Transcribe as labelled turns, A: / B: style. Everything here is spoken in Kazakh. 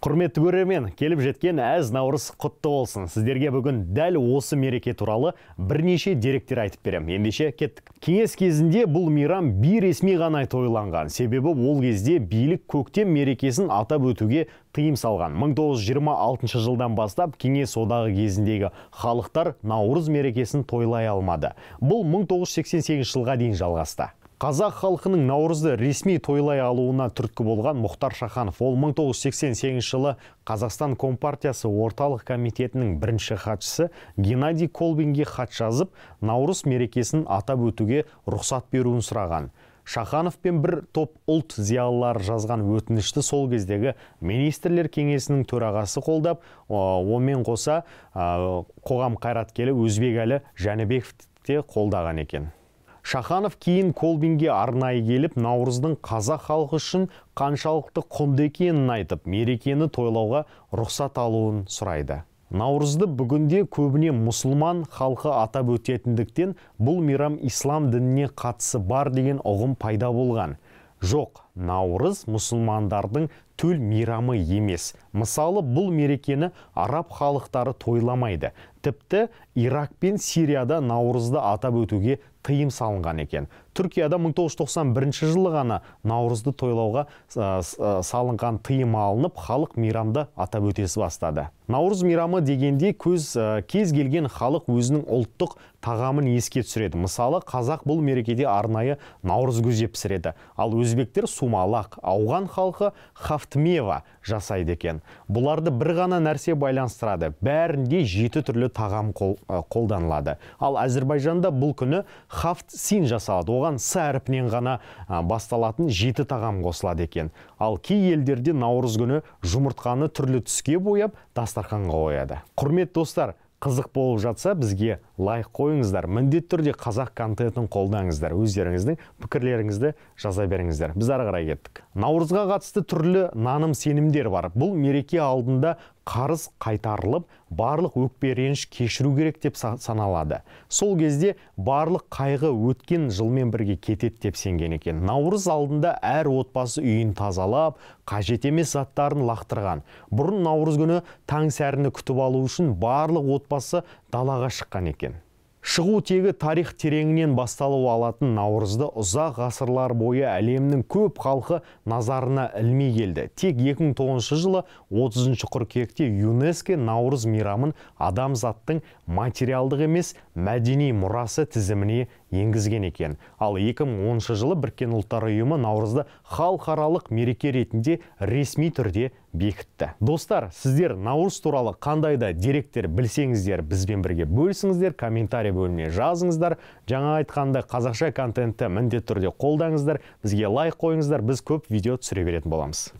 A: құрметті көрермен келіп жеткен әз наурыз құтты болсын сіздерге бүгін дәл осы мереке туралы бірнеше деректер айтып беремін ендеше кеттік кеңес кезінде бұл мейрам бейресми ғана тойланған себебі ол кезде билік көктем мерекесін атап өтуге тыйым салған 1926 жылдан бастап кеңес одағы кезіндегі халықтар наурыз мерекесін тойлай алмады бұл 1988 жылға дейін жалғасты қазақ халқының наурызды ресми тойлай алуына түрткі болған мұхтар шаханов ол 1988 жылы қазақстан компартиясы орталық комитетінің бірінші хатшысы геннадий колбинге хат жазып наурыз мерекесін атап өтуге рұқсат беруін сұраған пен бір топ ұлт зиялылары жазған өтінішті сол кездегі министрлер кеңесінің төрағасы қолдап онымен қоса қоғам қайраткері өзбекәлі жәнібеков те қолдаған екен шаханов кейін колбинге арнайы келіп наурыздың қазақ халқы үшін қаншалықты құнды екенін айтып мерекені тойлауға рұқсат алуын сұрайды наурызды бүгінде көбіне мұсылман халқы атап өтетіндіктен бұл мейрам ислам дініне қатысы бар деген ұғым пайда болған жоқ наурыз мұсылмандардың төл мейрамы емес мысалы бұл мерекені араб халықтары тойламайды тіпті ирак пен сирияда наурызды атап өтуге тыйым салынған екен түркияда 1991 жылы ғана наурызды тойлауға салынған тыйым алынып халық мейрамды атап өтесі бастады наурыз мейрамы дегенде көз кез келген халық өзінің ұлттық тағамын еске түсіреді мысалы қазақ бұл мерекеде арнайы наурыз көже пісіреді ал өзбектер сумалақ ауған халқы хафтмева жасайды екен бұларды бір ғана нәрсе байланыстырады бәрінде жеті түрлі тағам қол, қолданылады ал әзірбайжанда бұл күні хафт син жасалады оған с әріпінен ғана басталатын жеті тағам қосылады екен ал кей елдерде наурыз күні жұмыртқаны түрлі түске бояп дастарханға қояды құрметті достар қызық болып жатса бізге лайк қойыңыздар міндетті түрде қазақ контентін қолдаңыздар өздеріңіздің пікірлеріңізді жаза беріңіздер біз ары қарай кеттік наурызға қатысты түрлі наным сенімдер бар бұл мереке алдында қарыз қайтарылып барлық өкпе реніш кешіру керек деп саналады сол кезде барлық қайғы өткен жылмен бірге кетеді деп сенген екен наурыз алдында әр отбасы үйін тазалап қажет емес заттарын лақтырған бұрын наурыз күні таң сәріні күтіп алу үшін барлық отбасы далаға шыққан екен Шығу тегі тарих тереңінен басталу алатын наурызды ұзақ ғасырлар бойы әлемнің көп халқы назарына ілмей келді. Тек 2009 жылы 30 қыркүйекте ЮНЕСКО наурыз мейрамын адамзаттың материалдық емес мәдени мұрасы тізіміне енгізген екен ал 2010 жылы біріккен ұлттар ұйымы наурызды халықаралық мереке ретінде ресми түрде бекітті достар сіздер наурыз туралы қандай да деректер білсеңіздер бізбен бірге бөлісіңіздер комментарий бөліміне жазыңыздар жаңа айтқанда қазақша контентті міндетті түрде қолдаңыздар бізге лайк қойыңыздар біз көп видео түсіре беретін боламыз